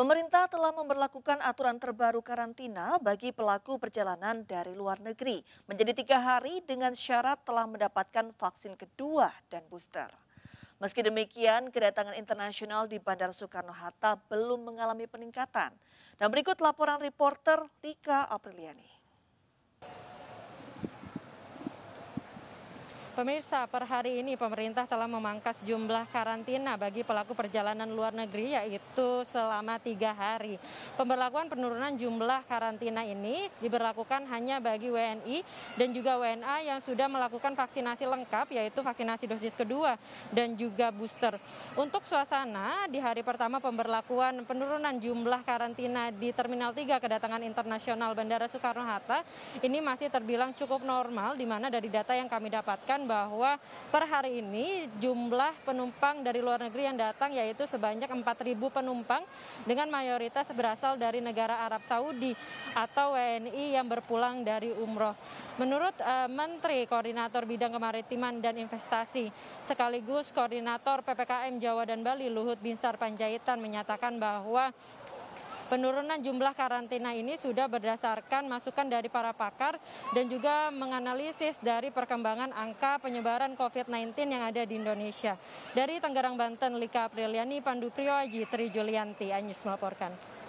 Pemerintah telah memperlakukan aturan terbaru karantina bagi pelaku perjalanan dari luar negeri menjadi tiga hari dengan syarat telah mendapatkan vaksin kedua dan booster. Meski demikian, kedatangan internasional di Bandar Soekarno-Hatta belum mengalami peningkatan. Dan berikut laporan reporter Tika Apriliani. Pemirsa, per hari ini pemerintah telah memangkas jumlah karantina bagi pelaku perjalanan luar negeri yaitu selama tiga hari. Pemberlakuan penurunan jumlah karantina ini diberlakukan hanya bagi WNI dan juga WNA yang sudah melakukan vaksinasi lengkap yaitu vaksinasi dosis kedua dan juga booster. Untuk suasana di hari pertama pemberlakuan penurunan jumlah karantina di Terminal 3 kedatangan internasional Bandara Soekarno-Hatta ini masih terbilang cukup normal di mana dari data yang kami dapatkan mengatakan bahwa per hari ini jumlah penumpang dari luar negeri yang datang yaitu sebanyak 4.000 penumpang dengan mayoritas berasal dari negara Arab Saudi atau WNI yang berpulang dari umroh. Menurut uh, Menteri Koordinator Bidang Kemaritiman dan Investasi sekaligus Koordinator PPKM Jawa dan Bali Luhut Binsar Panjaitan menyatakan bahwa Penurunan jumlah karantina ini sudah berdasarkan masukan dari para pakar dan juga menganalisis dari perkembangan angka penyebaran COVID-19 yang ada di Indonesia. Dari Tangerang, Banten, Lika Apriliani, Pandu Aji, Tri Julianti, Anjus melaporkan.